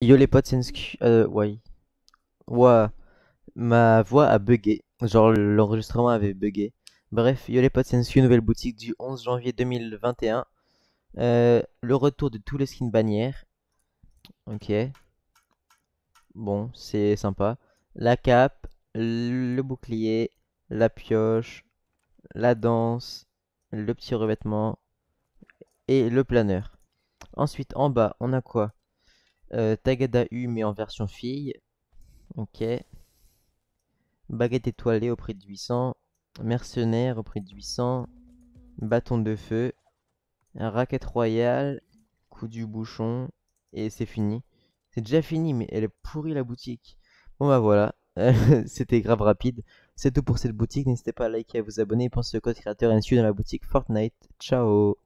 Yo les potes, c'est euh, ouais. ouais. Ma voix a bugué. Genre l'enregistrement avait bugué. Bref, Yo les potes, c'est nouvelle boutique du 11 janvier 2021. Euh, le retour de tous les skins bannières. Ok. Bon, c'est sympa. La cape, le bouclier, la pioche, la danse, le petit revêtement et le planeur. Ensuite, en bas, on a quoi euh, Tagada U, mais en version fille. Ok. Baguette étoilée au prix de 800. Mercenaire au prix de 800. Bâton de feu. Raquette royale. Coup du bouchon. Et c'est fini. C'est déjà fini, mais elle est pourrie la boutique. Bon bah voilà. C'était grave rapide. C'est tout pour cette boutique. N'hésitez pas à liker et à vous abonner. Pensez au code créateur ainsi dans la boutique Fortnite. Ciao